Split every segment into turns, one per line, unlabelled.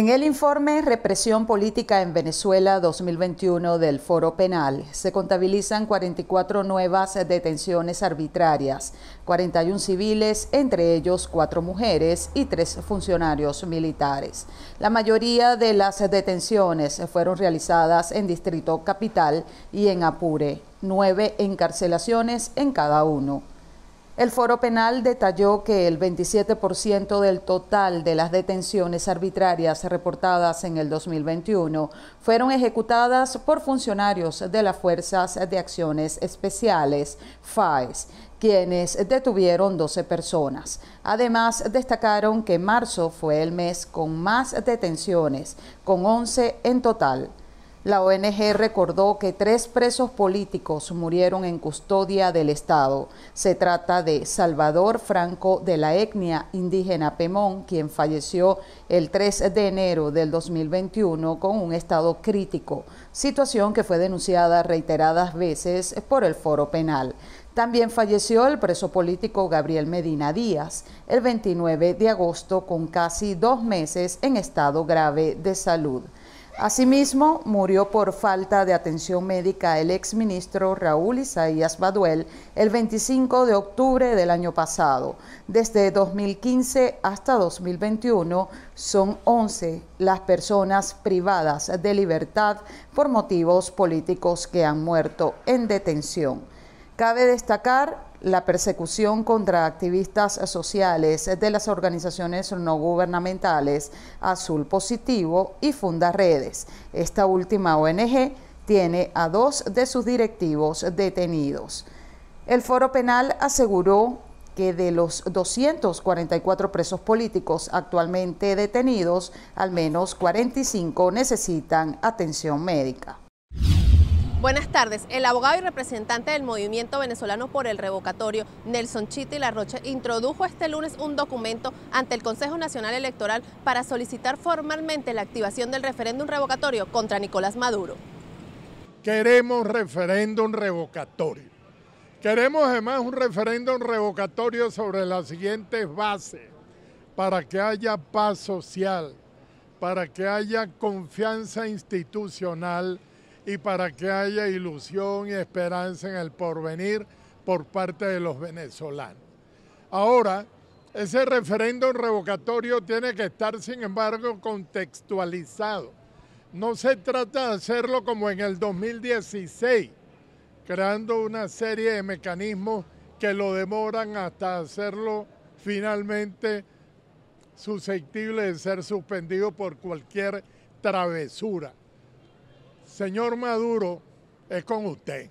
En el informe Represión Política en Venezuela 2021 del Foro Penal se contabilizan 44 nuevas detenciones arbitrarias, 41 civiles, entre ellos cuatro mujeres y tres funcionarios militares. La mayoría de las detenciones fueron realizadas en Distrito Capital y en Apure, nueve encarcelaciones en cada uno. El foro penal detalló que el 27% del total de las detenciones arbitrarias reportadas en el 2021 fueron ejecutadas por funcionarios de las Fuerzas de Acciones Especiales, FAES, quienes detuvieron 12 personas. Además, destacaron que marzo fue el mes con más detenciones, con 11 en total. La ONG recordó que tres presos políticos murieron en custodia del Estado. Se trata de Salvador Franco de la etnia indígena Pemón, quien falleció el 3 de enero del 2021 con un estado crítico, situación que fue denunciada reiteradas veces por el foro penal. También falleció el preso político Gabriel Medina Díaz el 29 de agosto con casi dos meses en estado grave de salud. Asimismo, murió por falta de atención médica el exministro Raúl Isaías Baduel el 25 de octubre del año pasado. Desde 2015 hasta 2021 son 11 las personas privadas de libertad por motivos políticos que han muerto en detención. Cabe destacar la persecución contra activistas sociales de las organizaciones no gubernamentales Azul Positivo y Funda Redes. Esta última ONG tiene a dos de sus directivos detenidos. El foro penal aseguró que de los 244 presos políticos actualmente detenidos, al menos 45 necesitan atención médica.
Buenas tardes. El abogado y representante del movimiento venezolano por el revocatorio, Nelson Chiti Larrocha, introdujo este lunes un documento ante el Consejo Nacional Electoral para solicitar formalmente la activación del referéndum revocatorio contra Nicolás
Maduro. Queremos referéndum revocatorio. Queremos además un referéndum revocatorio sobre las siguientes bases, para que haya paz social, para que haya confianza institucional y para que haya ilusión y esperanza en el porvenir por parte de los venezolanos. Ahora, ese referéndum revocatorio tiene que estar, sin embargo, contextualizado. No se trata de hacerlo como en el 2016, creando una serie de mecanismos que lo demoran hasta hacerlo finalmente susceptible de ser suspendido por cualquier travesura señor Maduro, es con usted.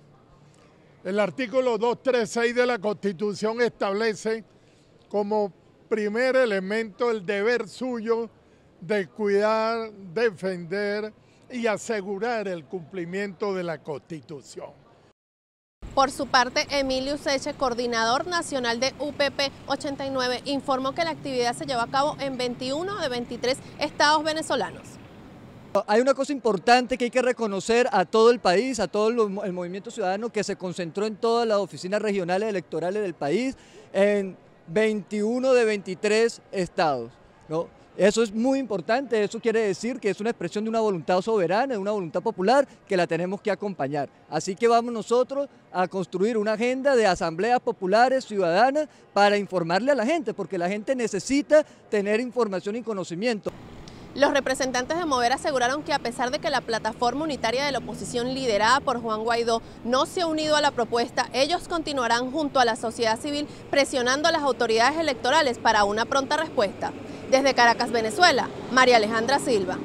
El artículo 236 de la Constitución establece como primer elemento el deber suyo de cuidar, defender y asegurar el cumplimiento de la Constitución.
Por su parte, Emilio Seche, coordinador nacional de UPP 89, informó que la actividad se llevó a cabo en 21 de 23 estados venezolanos.
Hay una cosa importante que hay que reconocer a todo el país, a todo el movimiento ciudadano que se concentró en todas las oficinas regionales electorales del país, en 21 de 23 estados. Eso es muy importante, eso quiere decir que es una expresión de una voluntad soberana, de una voluntad popular que la tenemos que acompañar. Así que vamos nosotros a construir una agenda de asambleas
populares ciudadanas para informarle a la gente, porque la gente necesita tener información y conocimiento. Los representantes de Mover aseguraron que a pesar de que la plataforma unitaria de la oposición liderada por Juan Guaidó no se ha unido a la propuesta, ellos continuarán junto a la sociedad civil presionando a las autoridades electorales para una pronta respuesta. Desde Caracas, Venezuela, María Alejandra Silva.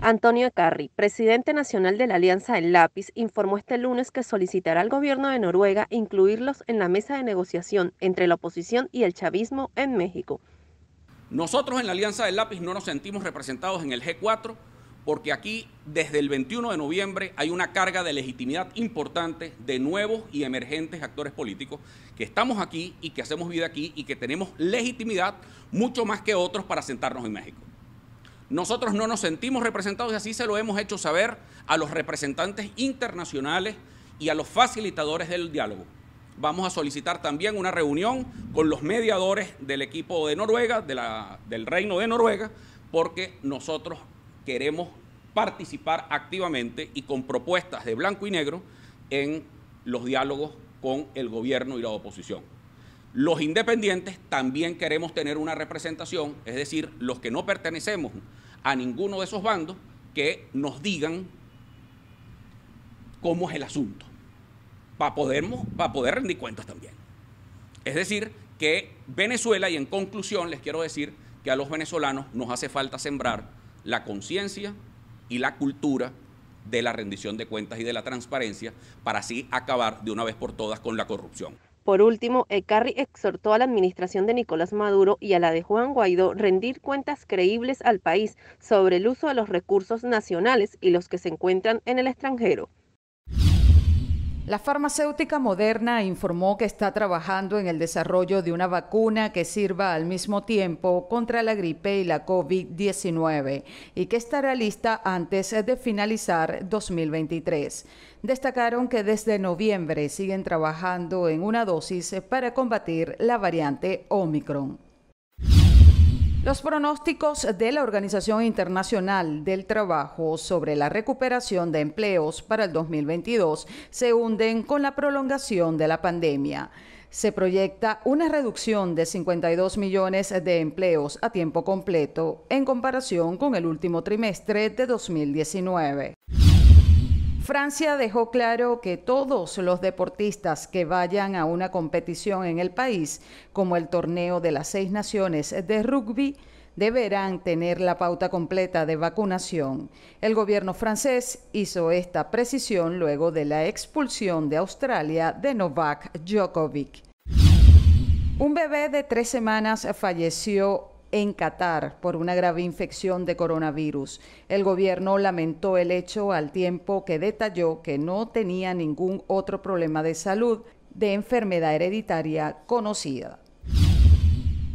Antonio Carri, presidente nacional de la Alianza del Lápiz, informó este lunes que solicitará al gobierno de Noruega incluirlos en la mesa de negociación entre la oposición y el chavismo en México.
Nosotros en la Alianza del Lápiz no nos sentimos representados en el G4 porque aquí desde el 21 de noviembre hay una carga de legitimidad importante de nuevos y emergentes actores políticos que estamos aquí y que hacemos vida aquí y que tenemos legitimidad mucho más que otros para sentarnos en México. Nosotros no nos sentimos representados y así se lo hemos hecho saber a los representantes internacionales y a los facilitadores del diálogo vamos a solicitar también una reunión con los mediadores del equipo de Noruega, del Reino de Noruega, porque nosotros queremos participar activamente y con propuestas de blanco y negro en los diálogos con el gobierno y la oposición. Los independientes también queremos tener una representación, es decir, los que no pertenecemos a ninguno de esos bandos, que nos digan cómo es el asunto para poder, poder rendir cuentas también. Es decir, que Venezuela, y en conclusión les quiero decir que a los venezolanos nos hace falta sembrar la conciencia y la cultura de la rendición de cuentas y de la transparencia para así acabar de una vez por todas con la corrupción.
Por último, Ecarri exhortó a la administración de Nicolás Maduro y a la de Juan Guaidó rendir cuentas creíbles al país sobre el uso de los recursos nacionales y los que se encuentran en el extranjero. La farmacéutica Moderna
informó que está trabajando en el desarrollo de una vacuna que sirva al mismo tiempo contra la gripe y la COVID-19 y que estará lista antes de finalizar 2023. Destacaron que desde noviembre siguen trabajando en una dosis para combatir la variante Omicron. Los pronósticos de la Organización Internacional del Trabajo sobre la recuperación de empleos para el 2022 se hunden con la prolongación de la pandemia. Se proyecta una reducción de 52 millones de empleos a tiempo completo en comparación con el último trimestre de 2019. Francia dejó claro que todos los deportistas que vayan a una competición en el país, como el torneo de las seis naciones de rugby, deberán tener la pauta completa de vacunación. El gobierno francés hizo esta precisión luego de la expulsión de Australia de Novak Djokovic. Un bebé de tres semanas falleció en Qatar por una grave infección de coronavirus. El gobierno lamentó el hecho al tiempo que detalló que no tenía ningún otro problema de salud de enfermedad hereditaria conocida.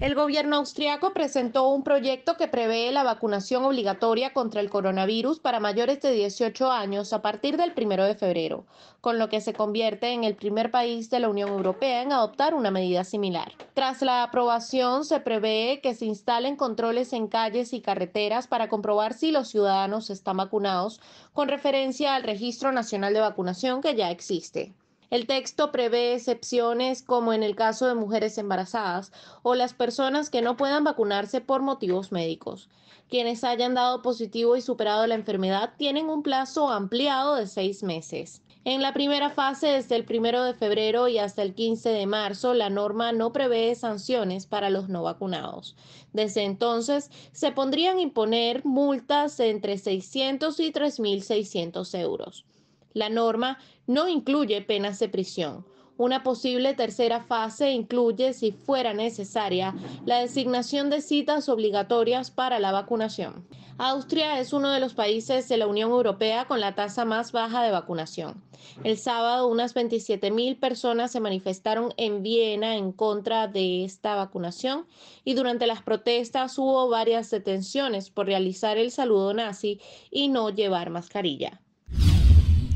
El gobierno austriaco presentó un proyecto que prevé la vacunación obligatoria contra el coronavirus para mayores de 18 años a partir del 1 de febrero, con lo que se convierte en el primer país de la Unión Europea en adoptar una medida similar. Tras la aprobación, se prevé que se instalen controles en calles y carreteras para comprobar si los ciudadanos están vacunados con referencia al Registro Nacional de Vacunación que ya existe. El texto prevé excepciones como en el caso de mujeres embarazadas o las personas que no puedan vacunarse por motivos médicos. Quienes hayan dado positivo y superado la enfermedad tienen un plazo ampliado de seis meses. En la primera fase, desde el 1 de febrero y hasta el 15 de marzo, la norma no prevé sanciones para los no vacunados. Desde entonces, se pondrían imponer multas entre 600 y 3.600 euros. La norma no incluye penas de prisión. Una posible tercera fase incluye, si fuera necesaria, la designación de citas obligatorias para la vacunación. Austria es uno de los países de la Unión Europea con la tasa más baja de vacunación. El sábado, unas 27.000 personas se manifestaron en Viena en contra de esta vacunación y durante las protestas hubo varias detenciones por realizar el saludo nazi y no llevar mascarilla.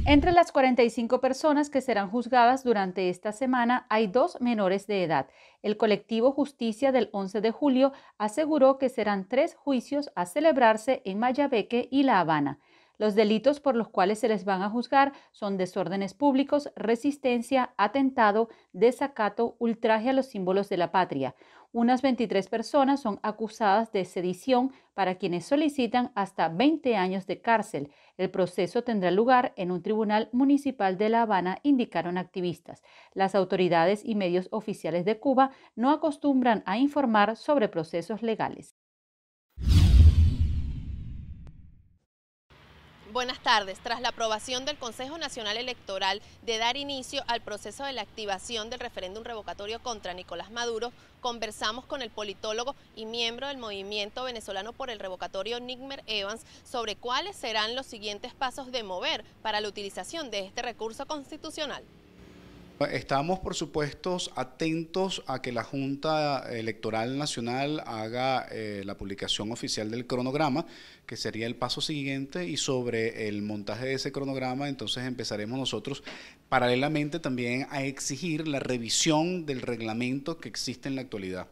Entre las 45 personas que serán juzgadas durante esta
semana hay dos menores de edad. El colectivo Justicia del 11 de julio aseguró que serán tres juicios a celebrarse en Mayabeque y La Habana. Los delitos por los cuales se les van a juzgar son desórdenes públicos, resistencia, atentado, desacato, ultraje a los símbolos de la patria. Unas 23 personas son acusadas de sedición para quienes solicitan hasta 20 años de cárcel. El proceso tendrá lugar en un tribunal municipal de La Habana, indicaron activistas. Las autoridades y medios oficiales de Cuba no acostumbran a informar sobre procesos legales.
Buenas tardes. Tras la aprobación del Consejo Nacional Electoral de dar inicio al proceso de la activación del referéndum revocatorio contra Nicolás Maduro, conversamos con el politólogo y miembro del Movimiento Venezolano por el Revocatorio, Nigmer Evans, sobre cuáles serán los siguientes pasos de mover para la utilización de este recurso constitucional.
Estamos, por supuesto, atentos a que la Junta Electoral Nacional haga eh, la publicación oficial del cronograma, que sería el paso siguiente, y sobre el montaje de ese cronograma, entonces empezaremos nosotros paralelamente también a exigir la revisión del reglamento que existe en la actualidad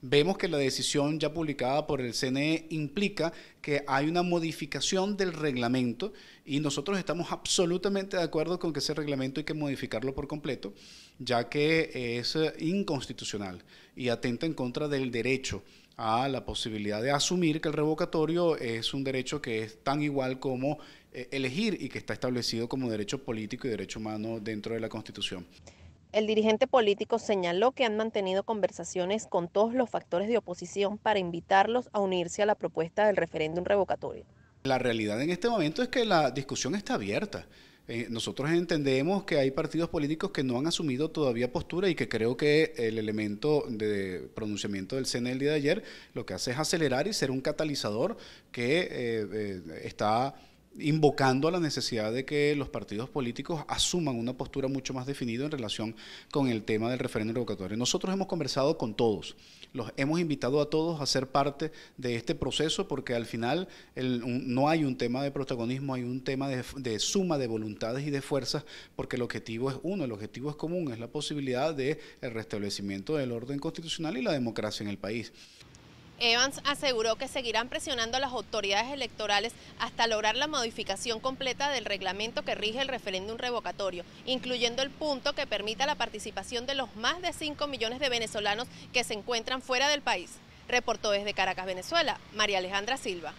vemos que la decisión ya publicada por el CNE implica que hay una modificación del reglamento y nosotros estamos absolutamente de acuerdo con que ese reglamento hay que modificarlo por completo, ya que eh, es eh, inconstitucional y atenta en contra del derecho a la posibilidad de asumir que el revocatorio es un derecho que es tan igual como eh, elegir y que está establecido como derecho político y derecho humano dentro de la Constitución.
El dirigente político señaló que han mantenido conversaciones con todos los factores de oposición para invitarlos a unirse a la propuesta del referéndum revocatorio.
La realidad en este momento es que la discusión está abierta. Eh, nosotros entendemos que hay partidos políticos que no han asumido todavía postura y que creo que el elemento de pronunciamiento del CNE el día de ayer lo que hace es acelerar y ser un catalizador que eh, eh, está invocando a la necesidad de que los partidos políticos asuman una postura mucho más definida en relación con el tema del referéndum revocatorio. Nosotros hemos conversado con todos, los hemos invitado a todos a ser parte de este proceso porque al final no hay un tema de protagonismo, hay un tema de, suma de voluntades y de fuerzas porque el objetivo es uno, el objetivo es común, es la posibilidad de el restablecimiento del orden constitucional y la democracia en el país.
Evans aseguró que seguirán presionando a las autoridades electorales hasta lograr la modificación completa del reglamento que rige el referéndum revocatorio, incluyendo el punto que permita la participación de los más de 5 millones de venezolanos que se encuentran fuera del país. Reportó desde Caracas, Venezuela, María Alejandra Silva.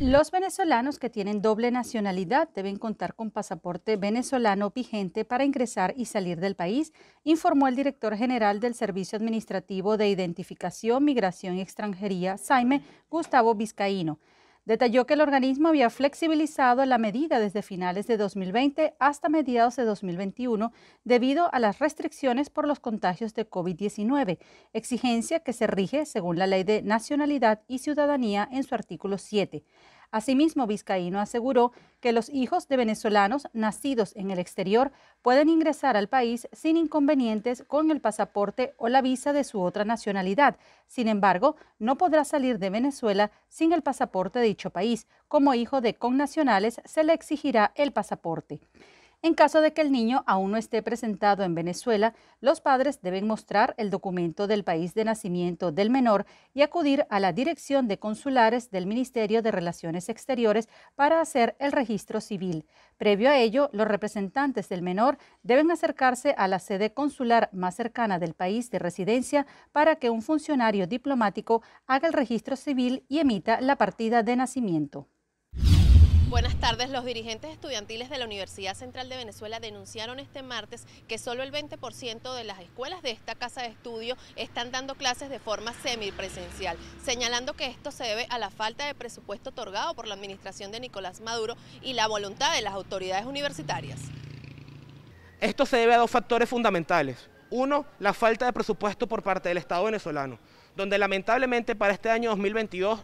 Los venezolanos que tienen doble nacionalidad deben contar con pasaporte venezolano vigente para ingresar y salir del país, informó el director general del Servicio Administrativo de Identificación, Migración y Extranjería, Saime Gustavo Vizcaíno. Detalló que el organismo había flexibilizado la medida desde finales de 2020 hasta mediados de 2021 debido a las restricciones por los contagios de COVID-19, exigencia que se rige según la Ley de Nacionalidad y Ciudadanía en su artículo 7. Asimismo, Vizcaíno aseguró que los hijos de venezolanos nacidos en el exterior pueden ingresar al país sin inconvenientes con el pasaporte o la visa de su otra nacionalidad. Sin embargo, no podrá salir de Venezuela sin el pasaporte de dicho país. Como hijo de connacionales se le exigirá el pasaporte. En caso de que el niño aún no esté presentado en Venezuela, los padres deben mostrar el documento del país de nacimiento del menor y acudir a la Dirección de Consulares del Ministerio de Relaciones Exteriores para hacer el registro civil. Previo a ello, los representantes del menor deben acercarse a la sede consular más cercana del país de residencia para que un funcionario diplomático haga el registro civil y emita la partida de nacimiento.
Buenas tardes. Los dirigentes estudiantiles de la Universidad Central de Venezuela denunciaron este martes que solo el 20% de las escuelas de esta casa de estudio están dando clases de forma semipresencial, señalando que esto se debe a la falta de presupuesto otorgado por la administración de Nicolás Maduro y la voluntad de las autoridades universitarias.
Esto se debe a dos factores fundamentales. Uno, la falta de presupuesto por parte del Estado venezolano, donde lamentablemente para este año 2022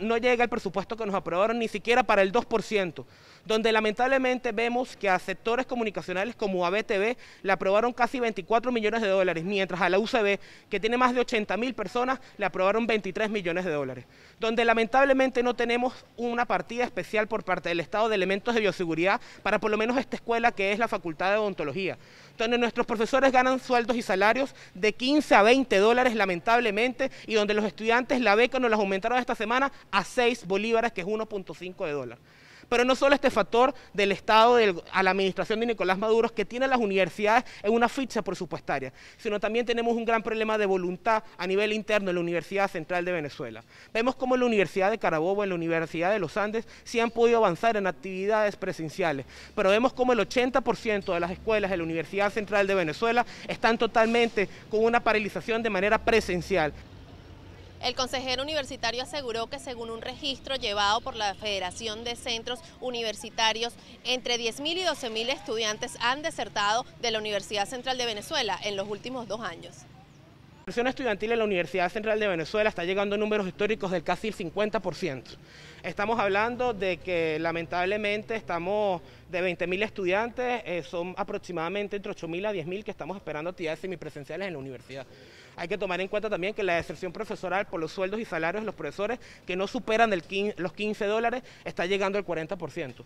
no llega el presupuesto que nos aprobaron ni siquiera para el 2%, donde lamentablemente vemos que a sectores comunicacionales como ABTV le aprobaron casi 24 millones de dólares, mientras a la UCB, que tiene más de 80 mil personas, le aprobaron 23 millones de dólares, donde lamentablemente no tenemos una partida especial por parte del Estado de elementos de bioseguridad para por lo menos esta escuela que es la Facultad de Odontología donde nuestros profesores ganan sueldos y salarios de 15 a 20 dólares lamentablemente y donde los estudiantes la beca nos las aumentaron esta semana a 6 bolívares, que es 1.5 de dólares. Pero no solo este factor del Estado a la administración de Nicolás Maduro que tiene las universidades en una ficha presupuestaria, sino también tenemos un gran problema de voluntad a nivel interno en la Universidad Central de Venezuela. Vemos como la Universidad de Carabobo, en la Universidad de los Andes, sí han podido avanzar en actividades presenciales, pero vemos cómo el 80% de las escuelas de la Universidad Central de Venezuela están totalmente con una paralización de manera presencial.
El consejero universitario aseguró que según un registro llevado por la Federación de Centros Universitarios, entre 10.000 y 12.000 estudiantes han desertado de la Universidad Central de Venezuela en los últimos dos años.
La presión estudiantil en la Universidad Central de Venezuela está llegando a números históricos del casi el 50%. Estamos hablando de que lamentablemente estamos de 20.000 estudiantes, eh, son aproximadamente entre 8.000 a 10.000 que estamos esperando actividades semipresenciales en la universidad. Hay que tomar en cuenta también que la deserción profesoral por los sueldos y salarios de los profesores que no superan los 15 dólares está llegando al 40%.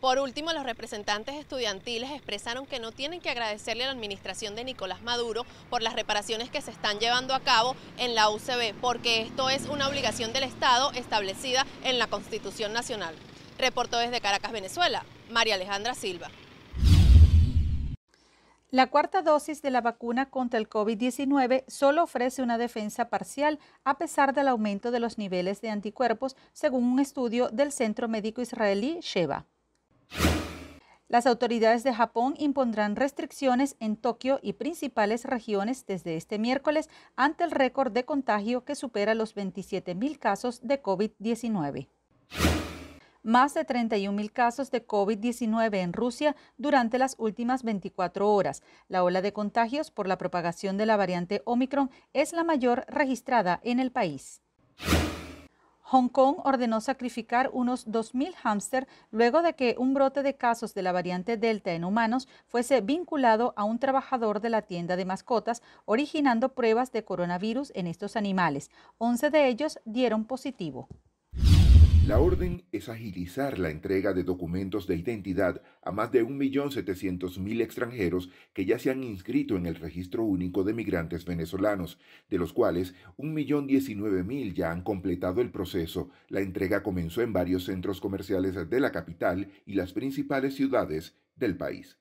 Por último, los representantes estudiantiles expresaron que no tienen que agradecerle a la administración de Nicolás Maduro por las reparaciones que se están llevando a cabo en la UCB, porque esto es una obligación del Estado establecida en la Constitución Nacional. Reportó desde Caracas, Venezuela, María Alejandra Silva.
La cuarta dosis de la vacuna contra el COVID-19 solo ofrece una defensa parcial a pesar del aumento de los niveles de anticuerpos, según un estudio del Centro Médico Israelí Sheba. Las autoridades de Japón impondrán restricciones en Tokio y principales regiones desde este miércoles ante el récord de contagio que supera los 27.000 casos de COVID-19 más de 31.000 casos de COVID-19 en Rusia durante las últimas 24 horas. La ola de contagios por la propagación de la variante Omicron es la mayor registrada en el país. Hong Kong ordenó sacrificar unos 2.000 hámster luego de que un brote de casos de la variante Delta en humanos fuese vinculado a un trabajador de la tienda de mascotas, originando pruebas de coronavirus en estos animales. 11 de ellos dieron positivo.
La orden es agilizar la entrega de documentos de identidad a más de 1.700.000 extranjeros que ya se han inscrito en el Registro Único de Migrantes Venezolanos, de los cuales 1.019.000 ya han completado el proceso. La entrega comenzó en varios centros comerciales de la capital y las principales ciudades del país.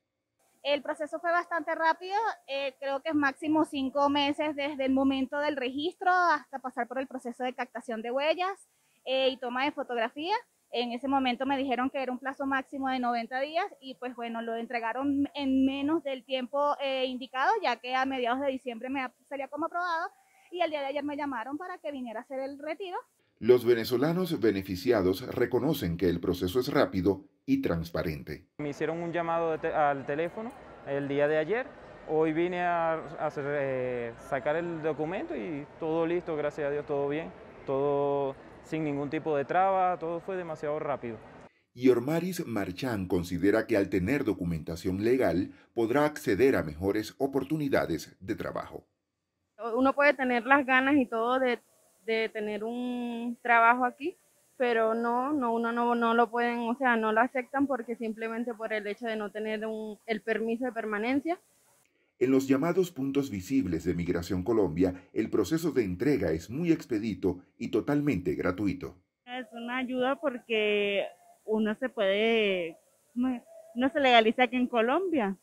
El
proceso fue bastante rápido, eh, creo que es máximo cinco meses desde el momento del registro hasta pasar por el proceso de captación de huellas eh, y toma de fotografía. En ese momento me dijeron que era un plazo máximo de 90 días y pues bueno, lo entregaron en menos del tiempo eh, indicado, ya que a mediados de diciembre me salía como aprobado y el día de ayer me llamaron para que viniera a hacer el retiro.
Los venezolanos beneficiados reconocen que el proceso es rápido y transparente.
Me hicieron un llamado al teléfono el día de ayer. Hoy vine a hacer, eh, sacar el documento y todo listo, gracias a Dios, todo bien. Todo sin ningún tipo de traba, todo fue demasiado rápido.
Y Ormaris Marchán considera que al tener documentación legal podrá acceder a mejores oportunidades de trabajo.
Uno puede tener las ganas
y todo de, de tener un trabajo aquí, pero no, no uno no, no, lo pueden, o sea, no lo aceptan porque simplemente por el hecho de no tener un, el permiso de permanencia
en los llamados puntos visibles de Migración Colombia, el proceso de entrega es muy expedito y totalmente gratuito.
Es una ayuda porque
uno se puede, no se legaliza aquí en Colombia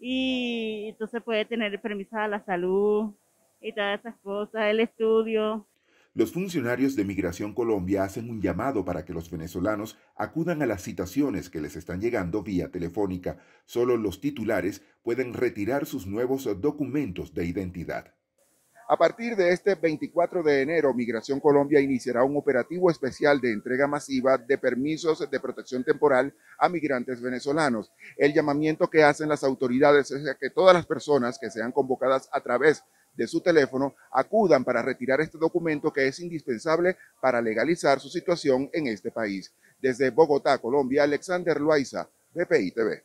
y entonces puede tener permiso a la salud y todas esas cosas, el estudio,
los funcionarios de Migración Colombia hacen un llamado para que los venezolanos acudan a las citaciones que les están llegando vía telefónica. Solo los titulares pueden retirar sus nuevos documentos de identidad. A partir de este 24 de enero, Migración Colombia iniciará un operativo especial de entrega masiva de permisos de protección temporal a migrantes venezolanos. El llamamiento que hacen las autoridades es que todas las personas que sean convocadas a través de de su teléfono, acudan para retirar este documento que es indispensable para legalizar su situación en este país. Desde Bogotá, Colombia, Alexander Loaiza, BPI TV.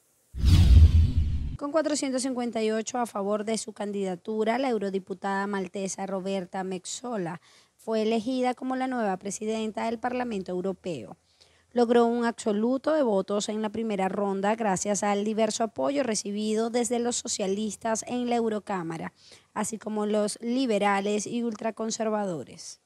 Con 458 a favor de su candidatura, la eurodiputada maltesa Roberta Mexola fue elegida como la nueva presidenta del Parlamento Europeo logró un absoluto de votos en la primera ronda gracias al diverso apoyo recibido desde los socialistas en la Eurocámara, así como los liberales y ultraconservadores.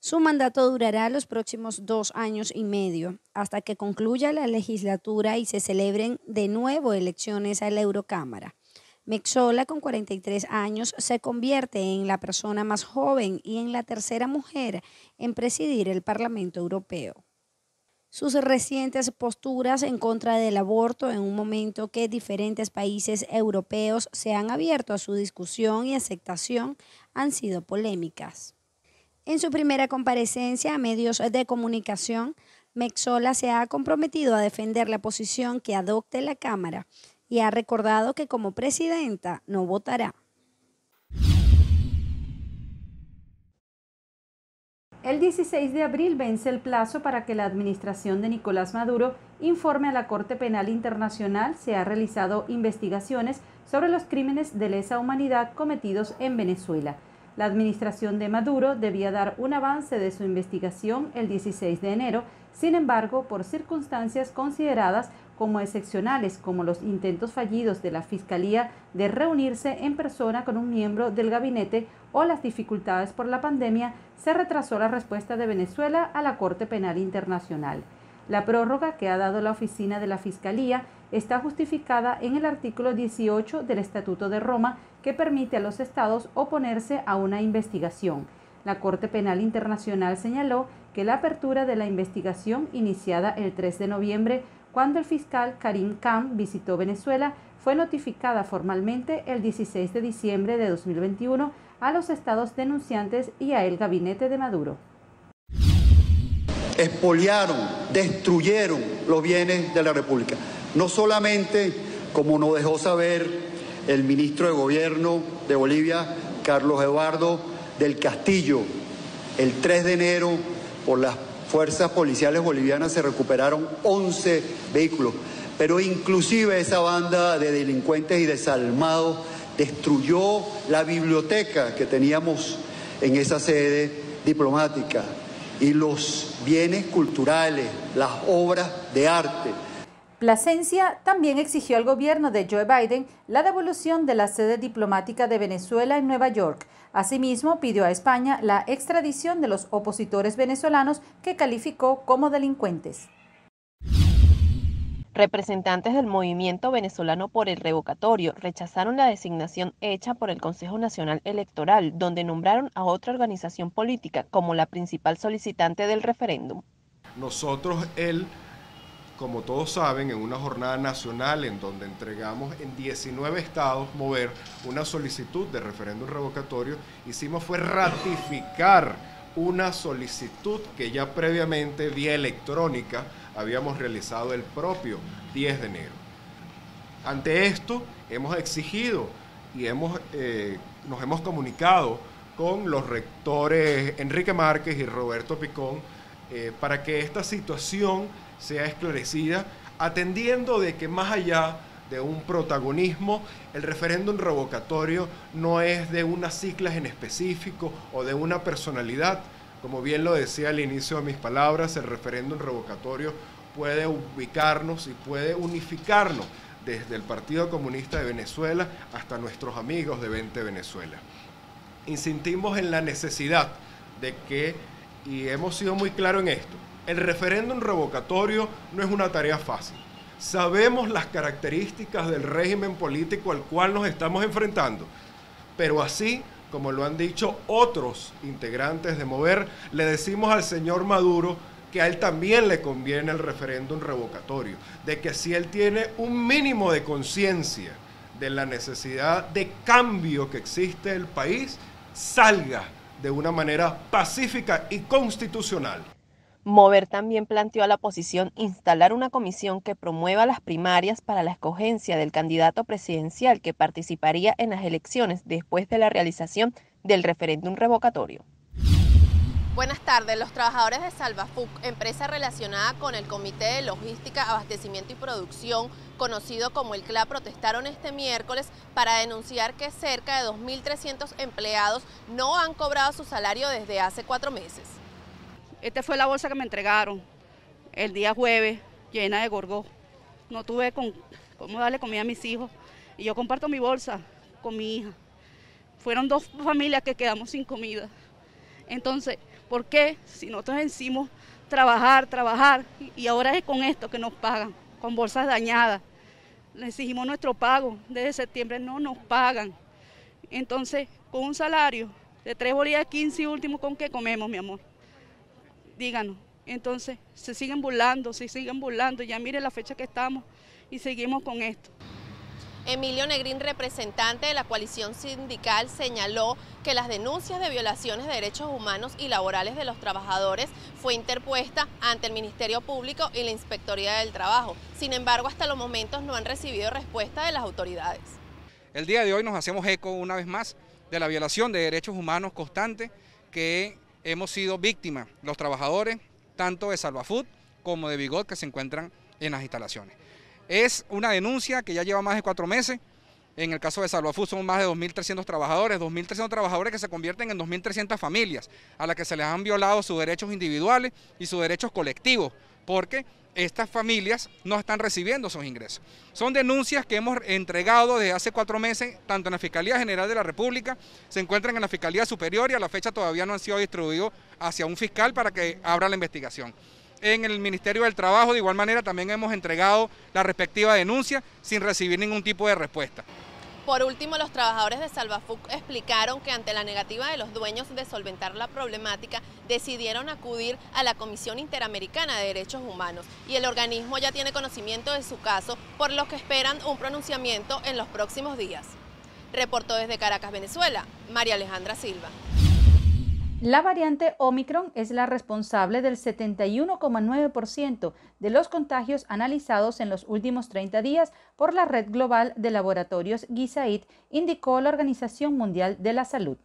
Su mandato durará los próximos dos años y medio, hasta que concluya la legislatura y se celebren de nuevo elecciones a la Eurocámara. Mexola, con 43 años, se convierte en la persona más joven y en la tercera mujer en presidir el Parlamento Europeo sus recientes posturas en contra del aborto en un momento que diferentes países europeos se han abierto a su discusión y aceptación han sido polémicas. En su primera comparecencia a medios de comunicación, Mexola se ha comprometido a defender la posición que adopte la Cámara y ha recordado que como presidenta no votará. El 16 de abril vence el plazo para que la administración
de Nicolás Maduro informe a la Corte Penal Internacional se ha realizado investigaciones sobre los crímenes de lesa humanidad cometidos en Venezuela. La administración de Maduro debía dar un avance de su investigación el 16 de enero, sin embargo, por circunstancias consideradas como excepcionales, como los intentos fallidos de la Fiscalía de reunirse en persona con un miembro del gabinete o las dificultades por la pandemia, se retrasó la respuesta de Venezuela a la Corte Penal Internacional. La prórroga que ha dado la oficina de la Fiscalía está justificada en el artículo 18 del Estatuto de Roma que permite a los estados oponerse a una investigación. La Corte Penal Internacional señaló que la apertura de la investigación iniciada el 3 de noviembre cuando el fiscal Karim Khan visitó Venezuela, fue notificada formalmente el 16 de diciembre de 2021 a los estados denunciantes y a el gabinete de Maduro.
Expoliaron, destruyeron los bienes de la República. No solamente, como nos dejó saber el ministro de Gobierno de Bolivia, Carlos Eduardo del Castillo, el 3 de enero, por las fuerzas policiales bolivianas se recuperaron 11 vehículos, pero inclusive esa banda de delincuentes y desalmados destruyó la biblioteca que teníamos en esa sede diplomática y los bienes culturales, las obras de arte.
Plasencia también exigió al gobierno de Joe Biden la devolución de la sede diplomática de Venezuela en Nueva York, Asimismo, pidió a España la extradición de los opositores venezolanos que calificó como delincuentes.
Representantes del movimiento venezolano por el revocatorio rechazaron la designación hecha por el Consejo Nacional Electoral, donde nombraron a otra organización política como la principal solicitante del referéndum.
Nosotros el como todos saben, en una jornada nacional en donde entregamos en 19 estados mover una solicitud de referéndum revocatorio, hicimos fue ratificar una solicitud que ya previamente vía electrónica habíamos realizado el propio 10 de enero. Ante esto hemos exigido y hemos, eh, nos hemos comunicado con los rectores Enrique Márquez y Roberto Picón eh, para que esta situación sea esclarecida, atendiendo de que más allá de un protagonismo, el referéndum revocatorio no es de unas ciclas en específico o de una personalidad. Como bien lo decía al inicio de mis palabras, el referéndum revocatorio puede ubicarnos y puede unificarnos desde el Partido Comunista de Venezuela hasta nuestros amigos de 20 Venezuela. Insistimos en la necesidad de que, y hemos sido muy claros en esto, el referéndum revocatorio no es una tarea fácil. Sabemos las características del régimen político al cual nos estamos enfrentando, pero así como lo han dicho otros integrantes de Mover, le decimos al señor Maduro que a él también le conviene el referéndum revocatorio, de que si él tiene un mínimo de conciencia de la necesidad de cambio que existe en el país, salga de una manera pacífica y constitucional
Mover también planteó a la oposición instalar una comisión que promueva las primarias para la escogencia del candidato presidencial que participaría en las elecciones después de la realización del referéndum revocatorio. Buenas tardes. Los trabajadores de Salvafuc, empresa relacionada con el Comité de Logística, Abastecimiento y Producción, conocido como el CLA, protestaron este miércoles para denunciar que cerca de 2.300 empleados no han cobrado su salario desde hace cuatro meses. Esta fue la bolsa que me entregaron el día jueves, llena de gorgo. No tuve con, cómo darle comida a mis hijos.
Y yo comparto mi bolsa con mi hija. Fueron dos familias que quedamos sin comida. Entonces, ¿por qué? Si nosotros decimos trabajar, trabajar, y ahora es con esto que nos pagan, con bolsas dañadas. Le exigimos nuestro pago, desde septiembre no nos pagan. Entonces, con un salario de tres bolívares 15 y último, ¿con qué comemos, mi amor? díganos. Entonces, se siguen burlando,
se siguen burlando. Ya mire la fecha que estamos y seguimos con esto. Emilio Negrín, representante de la coalición sindical, señaló que las denuncias de violaciones de derechos humanos y laborales de los trabajadores fue interpuesta ante el Ministerio Público y la Inspectoría del Trabajo. Sin embargo, hasta los momentos no han recibido respuesta de las autoridades.
El día de hoy nos hacemos eco una vez más de la violación de derechos humanos constante que hemos sido víctimas, los trabajadores, tanto de Salvafood como de Bigot, que se encuentran en las instalaciones. Es una denuncia que ya lleva más de cuatro meses. En el caso de Salvafood son más de 2.300 trabajadores, 2.300 trabajadores que se convierten en 2.300 familias a las que se les han violado sus derechos individuales y sus derechos colectivos porque estas familias no están recibiendo sus ingresos. Son denuncias que hemos entregado desde hace cuatro meses, tanto en la Fiscalía General de la República, se encuentran en la Fiscalía Superior y a la fecha todavía no han sido distribuidos hacia un fiscal para que abra la investigación. En el Ministerio del Trabajo, de igual manera, también hemos entregado la respectiva denuncia sin recibir ningún tipo de respuesta.
Por último, los trabajadores de Salvafuc explicaron que ante la negativa de los dueños de solventar la problemática, decidieron acudir a la Comisión Interamericana de Derechos Humanos y el organismo ya tiene conocimiento de su caso, por lo que esperan un pronunciamiento en los próximos días. Reportó desde Caracas, Venezuela, María Alejandra Silva.
La variante Omicron es la responsable del 71,9% de los contagios analizados en los últimos 30 días por la Red Global de Laboratorios GISAID, indicó la Organización Mundial de la Salud.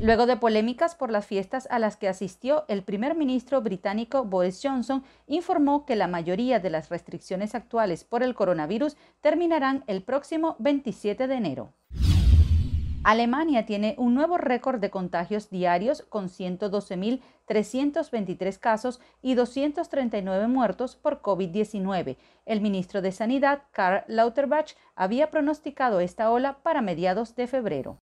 Luego de polémicas por las fiestas a las que asistió, el primer ministro británico Boris Johnson informó que la mayoría de las restricciones actuales por el coronavirus terminarán el próximo 27 de enero. Alemania tiene un nuevo récord de contagios diarios con 112.323 casos y 239 muertos por COVID-19. El ministro de Sanidad, Karl Lauterbach, había pronosticado esta ola para mediados de febrero.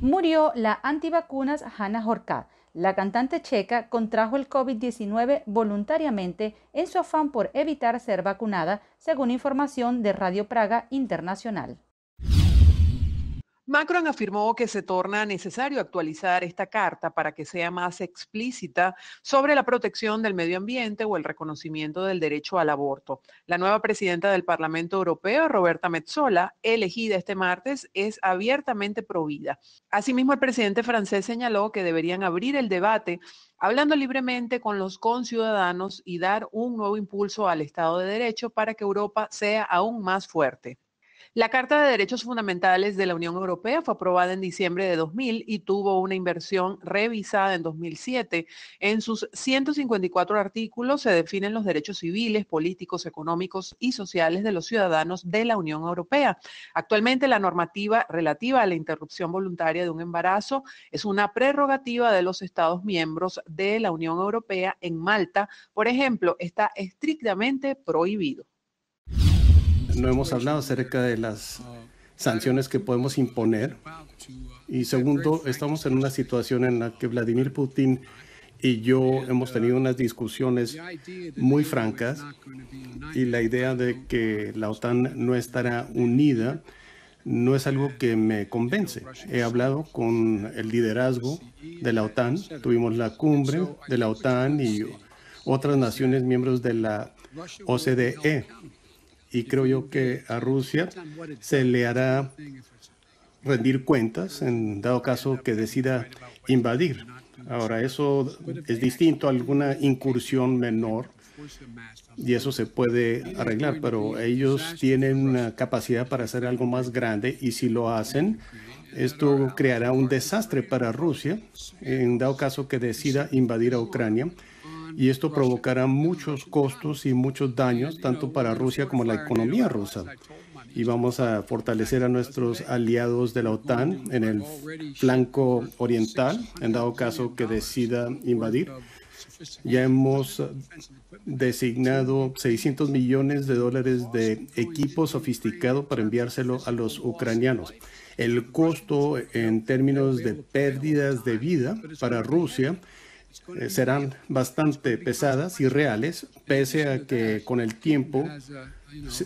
Murió la antivacunas Hanna Horkat. La cantante checa contrajo el COVID-19 voluntariamente en su afán por evitar ser vacunada, según información de Radio Praga Internacional.
Macron afirmó que se torna necesario actualizar esta carta para que sea más explícita sobre la protección del medio ambiente o el reconocimiento del derecho al aborto. La nueva presidenta del Parlamento Europeo, Roberta Metzola, elegida este martes, es abiertamente provida. Asimismo, el presidente francés señaló que deberían abrir el debate hablando libremente con los conciudadanos y dar un nuevo impulso al Estado de Derecho para que Europa sea aún más fuerte. La Carta de Derechos Fundamentales de la Unión Europea fue aprobada en diciembre de 2000 y tuvo una inversión revisada en 2007. En sus 154 artículos se definen los derechos civiles, políticos, económicos y sociales de los ciudadanos de la Unión Europea. Actualmente la normativa relativa a la interrupción voluntaria de un embarazo es una prerrogativa de los Estados miembros de la Unión Europea en Malta. Por ejemplo, está estrictamente prohibido
no hemos hablado acerca de las sanciones que podemos imponer. Y segundo, estamos en una situación en la que Vladimir Putin y yo hemos tenido unas discusiones muy francas y la idea de que la OTAN no estará unida no es algo que me convence. He hablado con el liderazgo de la OTAN, tuvimos la cumbre de la OTAN y otras naciones miembros de la OCDE y creo yo que a Rusia se le hará rendir cuentas en dado caso que decida invadir. Ahora, eso es distinto a alguna incursión menor y eso se puede arreglar, pero ellos tienen una capacidad para hacer algo más grande y si lo hacen, esto creará un desastre para Rusia en dado caso que decida invadir a Ucrania y esto provocará muchos costos y muchos daños tanto para Rusia como la economía rusa. Y vamos a fortalecer a nuestros aliados de la OTAN en el flanco oriental, en dado caso que decida invadir. Ya hemos designado 600 millones de dólares de equipo sofisticado para enviárselo a los ucranianos. El costo en términos de pérdidas de vida para Rusia eh, serán bastante pesadas y reales, pese a que con el tiempo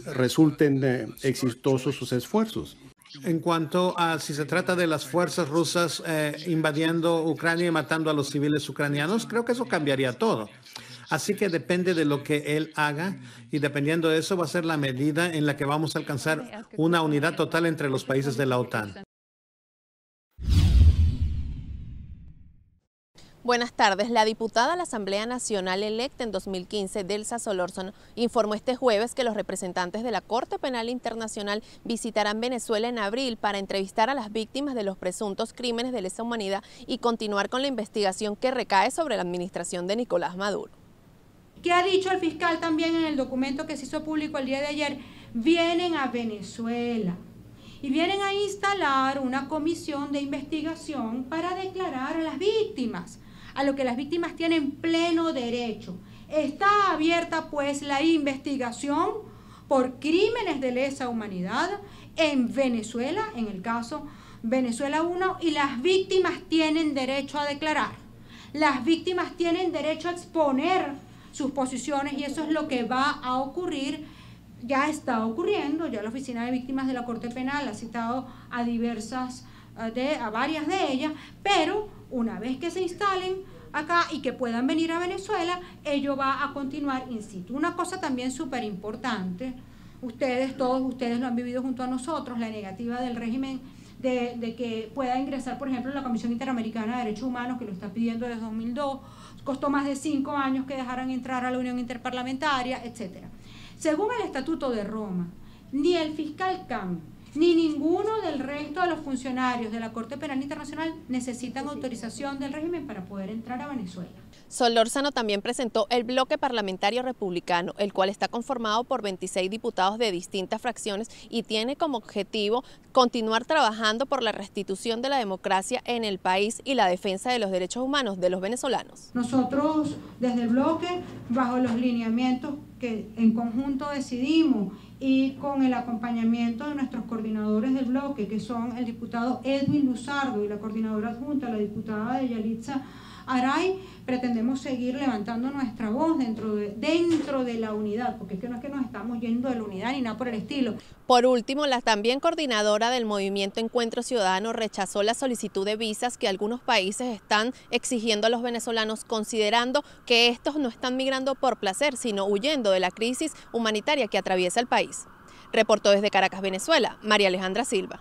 resulten eh, exitosos sus esfuerzos.
En cuanto a si se trata de las fuerzas rusas eh, invadiendo Ucrania y matando a los civiles ucranianos, creo que eso cambiaría todo. Así que depende de lo que él haga y dependiendo de eso va a ser la medida en la que vamos a alcanzar una unidad total entre los países de la OTAN.
Buenas tardes. La diputada a la Asamblea Nacional electa en 2015, Delsa Solórzano, informó este jueves que los representantes de la Corte Penal Internacional visitarán Venezuela en abril para entrevistar a las víctimas de los presuntos crímenes de lesa humanidad y continuar con la investigación que recae sobre la administración de Nicolás Maduro. ¿Qué ha dicho el fiscal
también en el documento que
se hizo público el día de ayer? Vienen a
Venezuela y vienen a instalar una comisión de investigación para declarar a las víctimas a lo que las víctimas tienen pleno derecho. Está abierta pues la investigación por crímenes de lesa humanidad en Venezuela, en el caso Venezuela 1, y las víctimas tienen derecho a declarar. Las víctimas tienen derecho a exponer sus posiciones y eso es lo que va a ocurrir, ya está ocurriendo, ya la Oficina de Víctimas de la Corte Penal ha citado a diversas a varias de ellas, pero una vez que se instalen acá y que puedan venir a Venezuela, ello va a continuar in situ. Una cosa también súper importante, ustedes, todos ustedes lo han vivido junto a nosotros, la negativa del régimen de, que pueda ingresar, por ejemplo, la Comisión Interamericana de Derechos Humanos, que lo está pidiendo desde 2002, costó más de cinco años que dejaran entrar a la Unión Interparlamentaria, etc. Según el Estatuto de Roma, ni el fiscal Cam ni ninguno del resto de los funcionarios de la Corte Penal Internacional necesitan autorización del régimen para poder entrar a Venezuela.
Solórzano también presentó el bloque parlamentario republicano, el cual está conformado por 26 diputados de distintas fracciones y tiene como objetivo continuar trabajando por la restitución de la democracia en el país y la defensa de los derechos humanos de los venezolanos.
Nosotros desde el bloque, bajo los lineamientos que en conjunto decidimos y con el acompañamiento de nuestros coordinadores del bloque, que son el diputado Edwin Luzardo y la coordinadora adjunta, la diputada de Yalitza Aray, pretendemos seguir levantando nuestra voz dentro de, dentro de la unidad, porque es que no es que nos estamos yendo de la unidad ni nada por el estilo.
Por último, la también coordinadora del movimiento Encuentro Ciudadano rechazó la solicitud de visas que algunos países están exigiendo a los venezolanos, considerando que estos no están migrando por placer, sino huyendo de la crisis humanitaria que atraviesa el país. Reportó desde Caracas, Venezuela, María Alejandra Silva.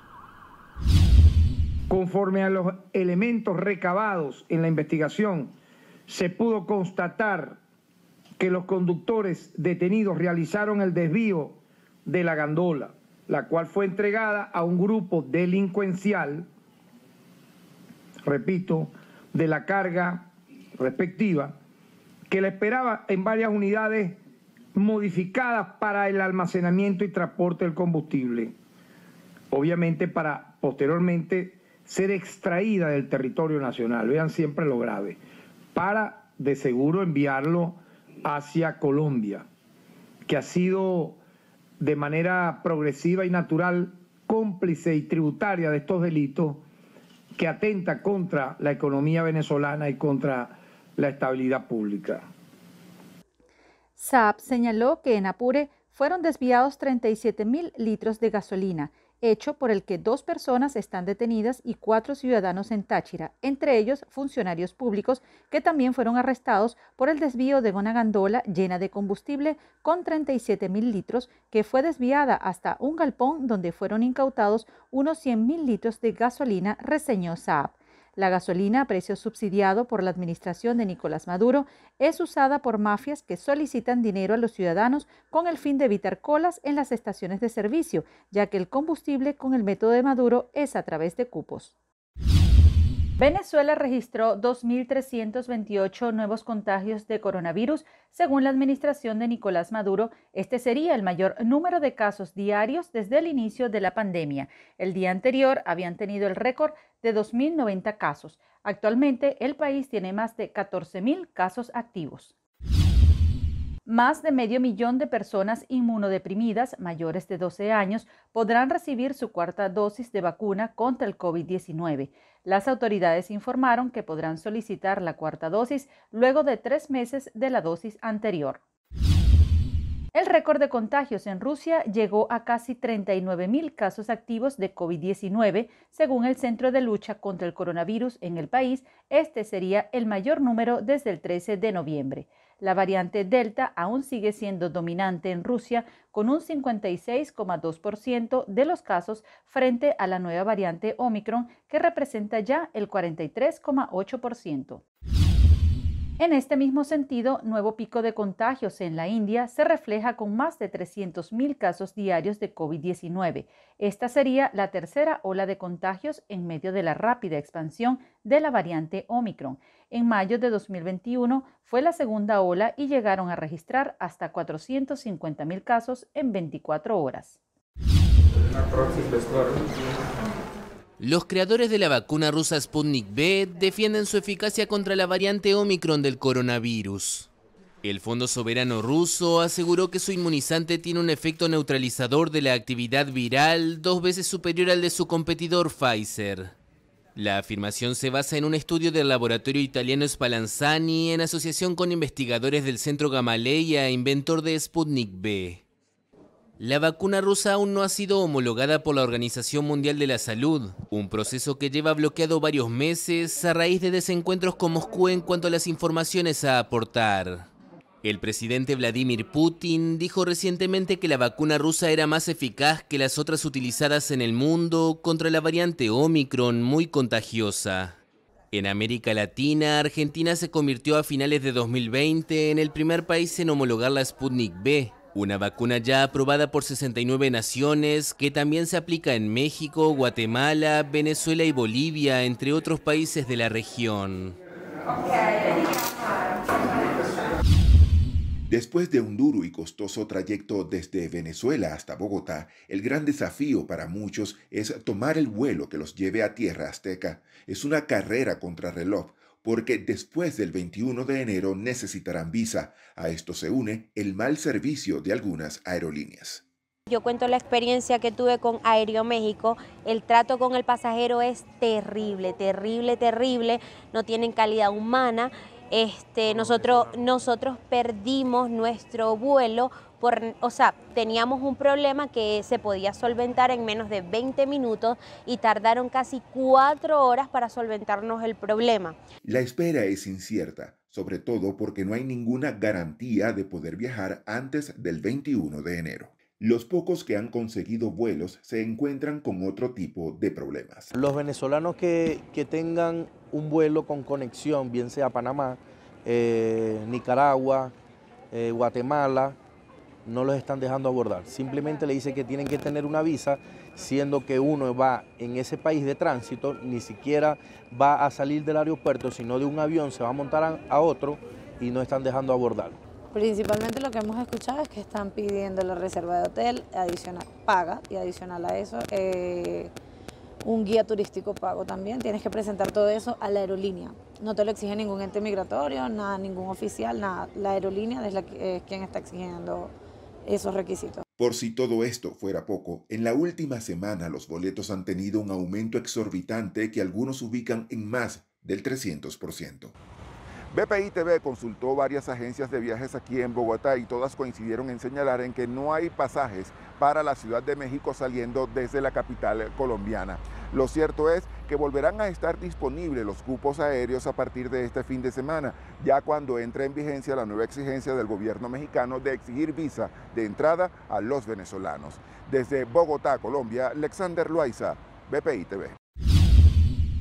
Conforme a los elementos recabados en la investigación, se pudo constatar que los conductores detenidos realizaron el desvío de la gandola, la cual fue entregada a un grupo delincuencial, repito, de la carga respectiva, que la esperaba en varias unidades modificadas para el almacenamiento y transporte del combustible, obviamente para posteriormente ser extraída del territorio nacional, vean siempre lo grave, para de seguro enviarlo hacia Colombia, que ha sido de manera progresiva y natural cómplice y tributaria de estos delitos que atenta contra la economía venezolana y contra la estabilidad pública.
Saab señaló que en Apure fueron desviados 37 mil litros de gasolina hecho por el que dos personas están detenidas y cuatro ciudadanos en Táchira, entre ellos funcionarios públicos que también fueron arrestados por el desvío de una gandola llena de combustible con 37 mil litros que fue desviada hasta un galpón donde fueron incautados unos 100 mil litros de gasolina, reseñó Saab. La gasolina a precio subsidiado por la administración de Nicolás Maduro es usada por mafias que solicitan dinero a los ciudadanos con el fin de evitar colas en las estaciones de servicio, ya que el combustible con el método de Maduro es a través de cupos. Venezuela registró 2.328 nuevos contagios de coronavirus. Según la administración de Nicolás Maduro, este sería el mayor número de casos diarios desde el inicio de la pandemia. El día anterior habían tenido el récord de 2.090 casos. Actualmente el país tiene más de 14.000 casos activos más de medio millón de personas inmunodeprimidas mayores de 12 años podrán recibir su cuarta dosis de vacuna contra el COVID-19. Las autoridades informaron que podrán solicitar la cuarta dosis luego de tres meses de la dosis anterior. El récord de contagios en Rusia llegó a casi 39.000 casos activos de COVID-19, según el Centro de Lucha contra el Coronavirus en el país. Este sería el mayor número desde el 13 de noviembre. La variante Delta aún sigue siendo dominante en Rusia con un 56,2% de los casos frente a la nueva variante Omicron que representa ya el 43,8%. En este mismo sentido, nuevo pico de contagios en la India se refleja con más de 300.000 casos diarios de COVID-19. Esta sería la tercera ola de contagios en medio de la rápida expansión de la variante Omicron. En mayo de 2021 fue la segunda ola y llegaron a registrar hasta 450.000 casos en 24 horas.
Los creadores de la vacuna rusa Sputnik V defienden su eficacia contra la variante Omicron del coronavirus. El Fondo Soberano Ruso aseguró que su inmunizante tiene un efecto neutralizador de la actividad viral dos veces superior al de su competidor Pfizer. La afirmación se basa en un estudio del laboratorio italiano Spallanzani en asociación con investigadores del Centro Gamaleya, inventor de Sputnik V. La vacuna rusa aún no ha sido homologada por la Organización Mundial de la Salud, un proceso que lleva bloqueado varios meses a raíz de desencuentros con Moscú en cuanto a las informaciones a aportar. El presidente Vladimir Putin dijo recientemente que la vacuna rusa era más eficaz que las otras utilizadas en el mundo contra la variante Omicron muy contagiosa. En América Latina, Argentina se convirtió a finales de 2020 en el primer país en homologar la Sputnik B, una vacuna ya aprobada por 69 naciones que también se aplica en México, Guatemala, Venezuela y Bolivia, entre otros países de la región.
Después de un duro y costoso trayecto desde Venezuela hasta Bogotá, el gran desafío para muchos es tomar el vuelo que los lleve a tierra azteca. Es una carrera contra reloj porque después del 21 de enero necesitarán visa. A esto se une el mal servicio de algunas aerolíneas.
Yo cuento la experiencia que tuve con Aeroméxico. El trato con el pasajero es terrible, terrible, terrible. No tienen calidad humana. Este, nosotros, nosotros perdimos nuestro vuelo, por, o sea, teníamos un problema que se podía solventar en menos de 20 minutos y tardaron casi cuatro horas para solventarnos el problema.
La espera es incierta, sobre todo porque no hay ninguna garantía de poder viajar antes del 21 de enero los pocos que han conseguido vuelos se encuentran con otro tipo de problemas.
Los venezolanos que, tengan un vuelo con conexión, bien sea Panamá, eh, Nicaragua, eh, Guatemala, no los están dejando abordar. Simplemente le dice que tienen que tener una visa, siendo que uno va en ese país de tránsito, ni siquiera va a salir del aeropuerto, sino de un avión, se va a montar a, a otro y no están dejando abordar.
Principalmente lo que hemos escuchado es que están pidiendo la reserva de hotel, adicional paga y adicional a eso eh, un guía turístico pago también. Tienes que presentar todo eso a la aerolínea. No te lo exige ningún ente migratorio, nada, ningún oficial, nada. La aerolínea es quien está exigiendo esos requisitos.
Por si todo esto fuera poco, en la última semana los boletos han tenido un aumento exorbitante que algunos ubican en más del 300%. BPI TV consultó varias agencias de viajes aquí en Bogotá y todas coincidieron en señalar en que no hay pasajes para la Ciudad de México saliendo desde la capital colombiana. Lo cierto es que volverán a estar disponibles los cupos aéreos a partir de este fin de semana, ya cuando entre en vigencia la nueva exigencia del gobierno mexicano de exigir visa de entrada a los venezolanos. Desde Bogotá, Colombia, Alexander Loaiza, BPI TV.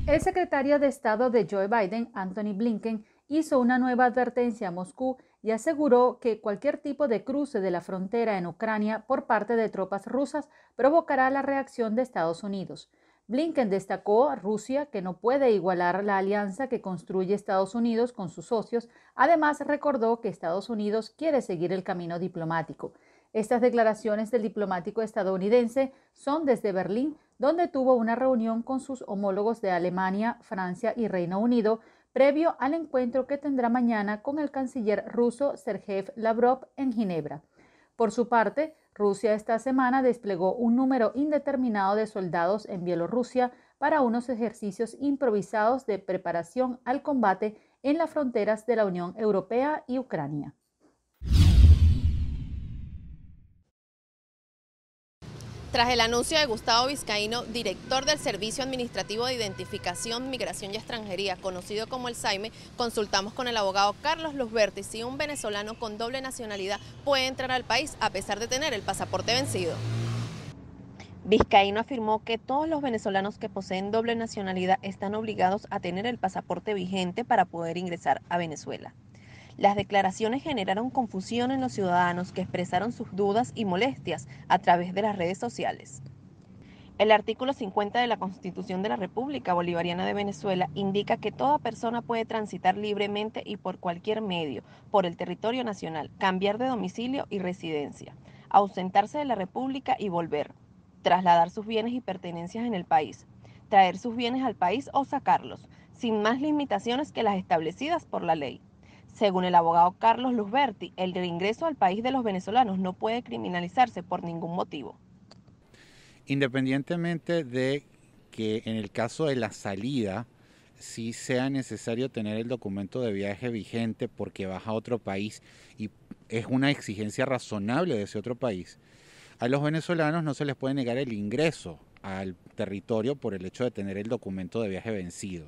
El secretario de Estado de Joe Biden, Anthony Blinken, hizo una nueva advertencia a Moscú y aseguró que cualquier tipo de cruce de la frontera en Ucrania por parte de tropas rusas provocará la reacción de Estados Unidos. Blinken destacó a Rusia que no puede igualar la alianza que construye Estados Unidos con sus socios. Además, recordó que Estados Unidos quiere seguir el camino diplomático. Estas declaraciones del diplomático estadounidense son desde Berlín, donde tuvo una reunión con sus homólogos de Alemania, Francia y Reino Unido previo al encuentro que tendrá mañana con el canciller ruso Sergei Lavrov en Ginebra. Por su parte, Rusia esta semana desplegó un número indeterminado de soldados en Bielorrusia para unos ejercicios improvisados de preparación al combate en las fronteras de la Unión Europea y Ucrania.
Tras el anuncio de Gustavo Vizcaíno, director del Servicio Administrativo de Identificación, Migración y Extranjería, conocido como el SAIME, consultamos con el abogado Carlos Luzberti si un venezolano con doble nacionalidad puede entrar al país a pesar de tener el pasaporte vencido. Vizcaíno afirmó que todos los venezolanos que poseen doble nacionalidad están obligados a tener el pasaporte vigente para poder ingresar a Venezuela. Las declaraciones generaron confusión en los ciudadanos que expresaron sus dudas y molestias a través de las redes sociales. El artículo 50 de la Constitución de la República Bolivariana de Venezuela indica que toda persona puede transitar libremente y por cualquier medio por el territorio nacional, cambiar de domicilio y residencia, ausentarse de la República y volver, trasladar sus bienes y pertenencias en el país, traer sus bienes al país o sacarlos, sin más limitaciones que las establecidas por la ley. Según el abogado Carlos Luzberti, el reingreso al país de los venezolanos no puede criminalizarse por ningún motivo.
Independientemente de que en el caso de la salida, si sea necesario tener el documento de viaje vigente porque vas a otro país y es una exigencia razonable de ese otro país. A los venezolanos no se les puede negar el ingreso al territorio por el hecho de tener el documento de viaje vencido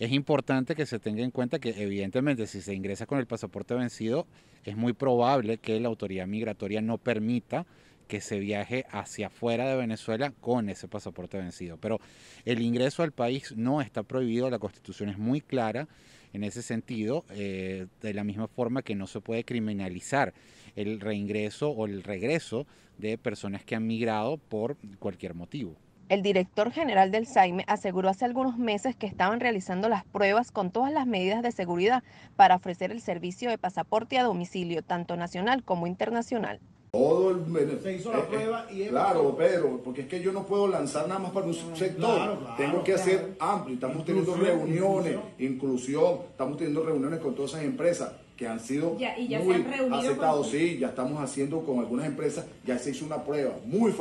es importante que se tenga en cuenta que evidentemente si se ingresa con el pasaporte vencido, es muy probable que la autoridad migratoria no permita que se viaje hacia afuera de Venezuela con ese pasaporte vencido. Pero el ingreso al país no está prohibido, la constitución es muy clara en ese sentido, eh, de la misma forma que no se puede criminalizar el reingreso o el regreso de personas que han migrado por cualquier motivo.
El director general del SAIME aseguró hace algunos meses que estaban realizando las pruebas con todas las medidas de seguridad para ofrecer el servicio de pasaporte a domicilio, tanto nacional como internacional.
Todo el, se hizo la eh, eh, prueba y claro, pero porque es que yo no puedo lanzar nada más para un ah, sector. Tengo que hacer amplio. Estamos teniendo reuniones, inclusión. Estamos teniendo reuniones con todas esas empresas que han sido y aceptados. Sí, ya estamos haciendo con algunas empresas, ya se hizo una prueba muy,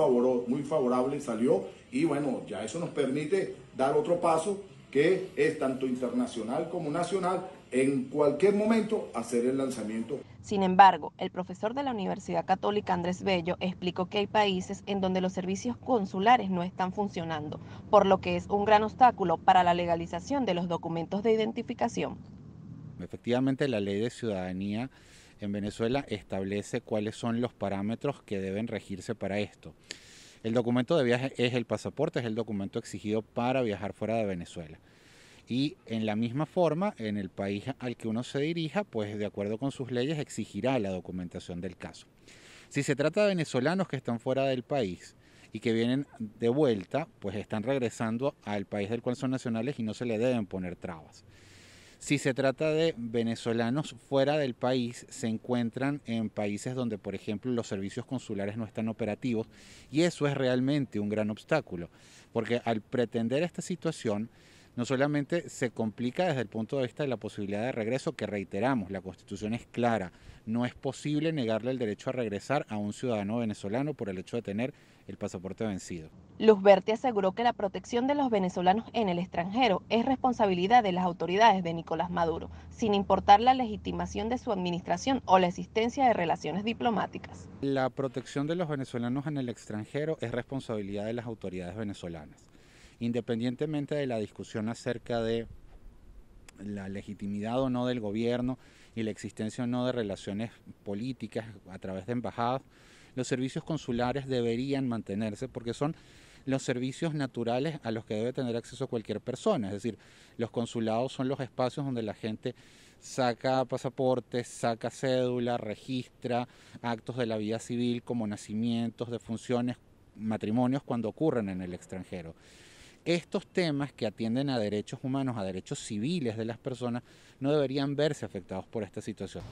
muy favorable, salió y bueno, ya eso nos permite dar otro paso que es tanto internacional como nacional en cualquier momento hacer el lanzamiento.
Sin embargo, el profesor de la Universidad Católica Andrés Bello explicó que hay países en donde los servicios consulares no están funcionando, por lo que es un gran obstáculo para la legalización de los documentos de identificación.
Efectivamente, la ley de ciudadanía en Venezuela establece cuáles son los parámetros que deben regirse para esto. El documento de viaje es el pasaporte, es el documento exigido para viajar fuera de Venezuela. Y en la misma forma, en el país al que uno se dirija, pues de acuerdo con sus leyes exigirá la documentación del caso. Si se trata de venezolanos que están fuera del país y que vienen de vuelta, pues están regresando al país del cual son nacionales y no se le deben poner trabas. Si se trata de venezolanos fuera del país, se encuentran en países donde, por ejemplo, los servicios consulares no están operativos y eso es realmente un gran obstáculo, porque al pretender esta situación, no solamente se complica desde el punto de vista de la posibilidad de regreso, que reiteramos, la constitución es clara, no es posible negarle el derecho a regresar a un ciudadano venezolano por el hecho de tener el pasaporte vencido.
Luz Berti aseguró que la protección de los venezolanos en el extranjero es responsabilidad de las autoridades de Nicolás Maduro, sin importar la legitimación de su administración o la existencia de relaciones diplomáticas.
La protección de los venezolanos en el extranjero es responsabilidad de las autoridades venezolanas, independientemente de la discusión acerca de la legitimidad o no del gobierno y la existencia o no de relaciones políticas a través de embajadas. Los servicios consulares deberían mantenerse porque son los servicios naturales a los que debe tener acceso cualquier persona. Es decir, los consulados son los espacios donde la gente saca pasaportes, saca cédula, registra actos de la vida civil como nacimientos, defunciones, matrimonios cuando ocurren en el extranjero. Estos temas que atienden a derechos humanos, a derechos civiles de las personas, no deberían verse afectados por esta situación.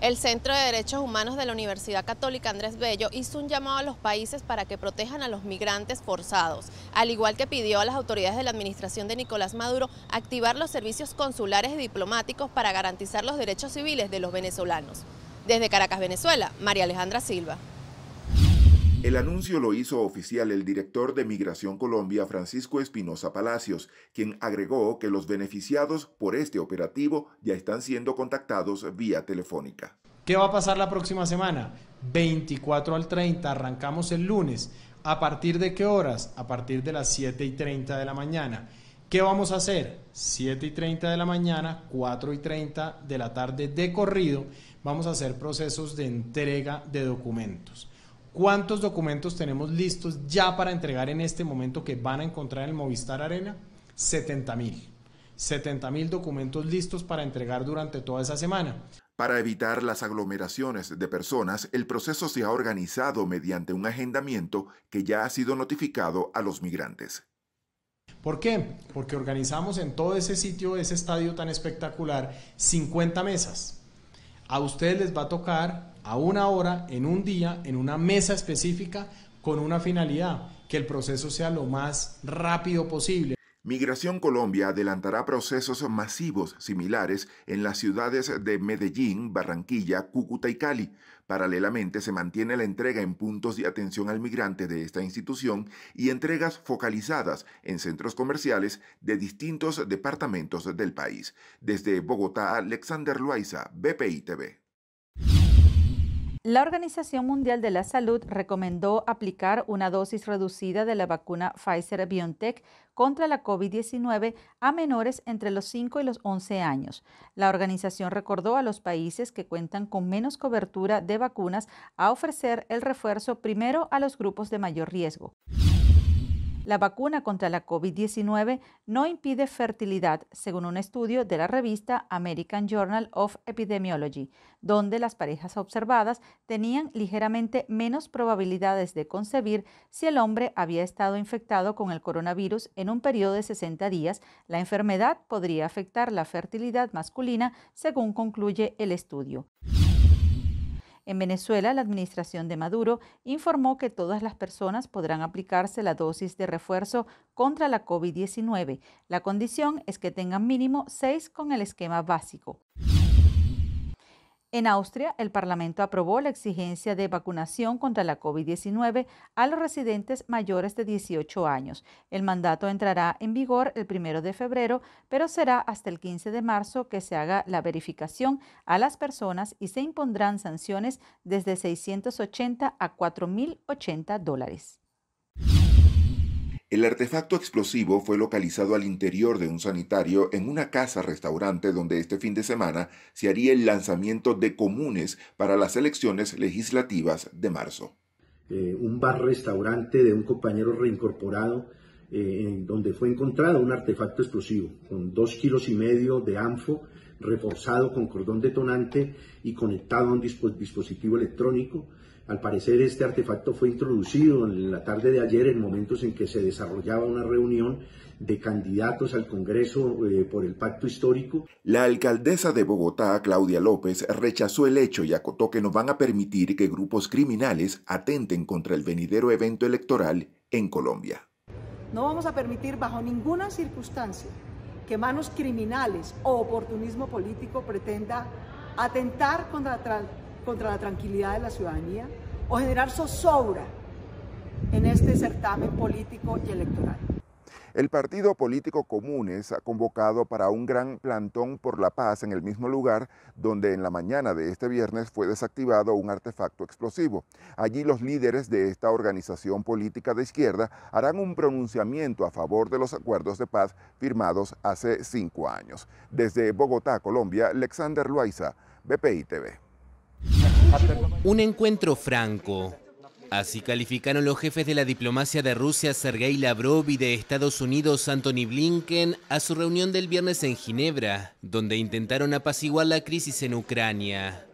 El Centro de Derechos Humanos de la Universidad Católica Andrés Bello hizo un llamado a los países para que protejan a los migrantes forzados, al igual que pidió a las autoridades de la administración de Nicolás Maduro activar los servicios consulares y diplomáticos para garantizar los derechos civiles de los venezolanos. Desde Caracas, Venezuela, María Alejandra Silva.
El anuncio lo hizo oficial el director de Migración Colombia, Francisco Espinosa Palacios, quien agregó que los beneficiados por este operativo ya están siendo contactados vía telefónica.
¿Qué va a pasar la próxima semana? 24 al 30, arrancamos el lunes. ¿A partir de qué horas? A partir de las 7 y 30 de la mañana. ¿Qué vamos a hacer? 7 y 30 de la mañana, 4 y 30 de la tarde de corrido, vamos a hacer procesos de entrega de documentos. ¿Cuántos documentos tenemos listos ya para entregar en este momento que van a encontrar en el Movistar Arena? 70 mil. 70 mil documentos listos para entregar durante toda esa semana.
Para evitar las aglomeraciones de personas, el proceso se ha organizado mediante un agendamiento que ya ha sido notificado a los migrantes.
¿Por qué? Porque organizamos en todo ese sitio, ese estadio tan espectacular, 50 mesas a ustedes les va a tocar a una hora, en un día, en una mesa específica, con una finalidad, que el proceso
sea lo más rápido posible. Migración Colombia adelantará procesos masivos similares en las ciudades de Medellín, Barranquilla, Cúcuta y Cali Paralelamente, se mantiene la entrega en puntos de atención al migrante de esta institución y entregas focalizadas en centros comerciales de distintos departamentos del país. Desde Bogotá, Alexander Loaiza, BPI TV.
La Organización Mundial de la Salud recomendó aplicar una dosis reducida de la vacuna Pfizer BioNTech contra la COVID-19 a menores entre los 5 y los 11 años. La organización recordó a los países que cuentan con menos cobertura de vacunas a ofrecer el refuerzo primero a los grupos de mayor riesgo. La vacuna contra la COVID-19 no impide fertilidad, según un estudio de la revista American Journal of Epidemiology, donde las parejas observadas tenían ligeramente menos probabilidades de concebir si el hombre había estado infectado con el coronavirus en un periodo de 60 días. La enfermedad podría afectar la fertilidad masculina, según concluye el estudio. En Venezuela, la administración de Maduro informó que todas las personas podrán aplicarse la dosis de refuerzo contra la COVID-19. La condición es que tengan mínimo seis con el esquema básico. En Austria, el Parlamento aprobó la exigencia de vacunación contra la COVID-19 a los residentes mayores de 18 años. El mandato entrará en vigor el 1 de febrero, pero será hasta el 15 de marzo que se haga la verificación a las personas y se impondrán sanciones desde 680 a 4.080 dólares.
El artefacto explosivo fue localizado al interior de un sanitario en una casa-restaurante donde este fin de semana se haría el lanzamiento de comunes para las elecciones legislativas de marzo.
Eh, un bar-restaurante de un compañero reincorporado eh, en donde fue encontrado un artefacto explosivo con dos kilos y medio de ANFO reforzado con cordón detonante y conectado a un dispositivo electrónico al parecer este artefacto fue introducido en la tarde de ayer en momentos en que se desarrollaba una reunión de candidatos al Congreso eh, por el pacto histórico.
La alcaldesa de Bogotá, Claudia López, rechazó el hecho y acotó que no van a permitir que grupos criminales atenten contra el venidero evento electoral en Colombia.
No vamos a permitir bajo ninguna circunstancia que manos criminales o oportunismo político pretenda atentar contra contra la tranquilidad de la ciudadanía o generar zozobra en este certamen político y electoral.
El Partido Político Comunes ha convocado para un gran plantón por la paz en el mismo lugar donde en la mañana de este viernes fue desactivado un artefacto explosivo. Allí los líderes de esta organización política de izquierda harán un pronunciamiento a favor de los acuerdos de paz firmados hace cinco años. Desde Bogotá, Colombia, Alexander Loaiza, BPI TV.
Un encuentro franco. Así calificaron los jefes de la diplomacia de Rusia, Sergei Lavrov, y de Estados Unidos, Anthony Blinken, a su reunión del viernes en Ginebra, donde intentaron apaciguar la crisis en Ucrania.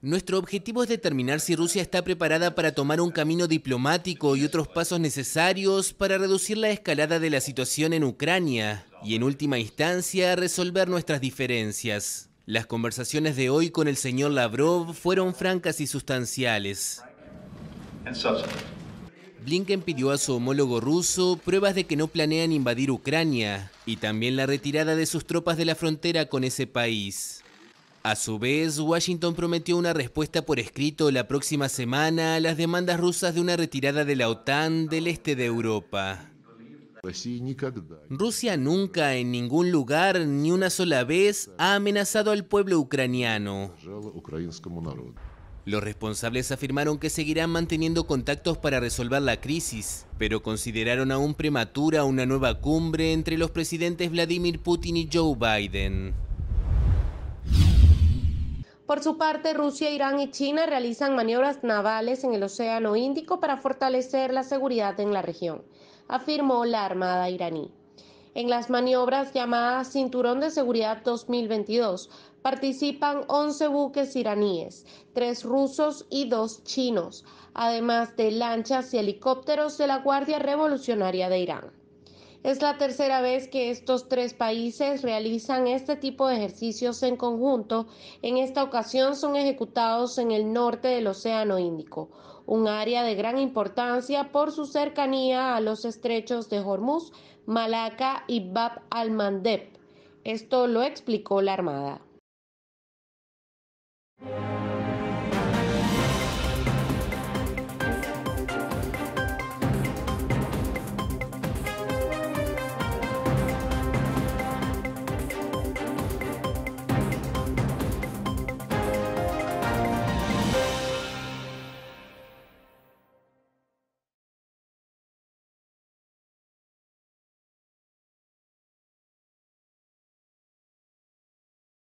Nuestro objetivo es determinar si Rusia está preparada para tomar un camino diplomático y otros pasos necesarios para reducir la escalada de la situación en Ucrania y, en última instancia, resolver nuestras diferencias. Las conversaciones de hoy con el señor Lavrov fueron francas y sustanciales. Blinken pidió a su homólogo ruso pruebas de que no planean invadir Ucrania y también la retirada de sus tropas de la frontera con ese país. A su vez, Washington prometió una respuesta por escrito la próxima semana a las demandas rusas de una retirada de la OTAN del este de Europa. Rusia nunca, en ningún lugar, ni una sola vez, ha amenazado al pueblo ucraniano. Los responsables afirmaron que seguirán manteniendo contactos para resolver la crisis, pero consideraron aún prematura una nueva cumbre entre los presidentes Vladimir Putin y Joe Biden.
Por su parte, Rusia, Irán y China realizan maniobras navales en el Océano Índico para fortalecer la seguridad en la región, afirmó la Armada iraní. En las maniobras llamadas Cinturón de Seguridad 2022 participan 11 buques iraníes, 3 rusos y 2 chinos, además de lanchas y helicópteros de la Guardia Revolucionaria de Irán. Es la tercera vez que estos tres países realizan este tipo de ejercicios en conjunto. En esta ocasión son ejecutados en el norte del Océano Índico, un área de gran importancia por su cercanía a los estrechos de Hormuz, Malaca y Bab al-Mandeb. Esto lo explicó la Armada.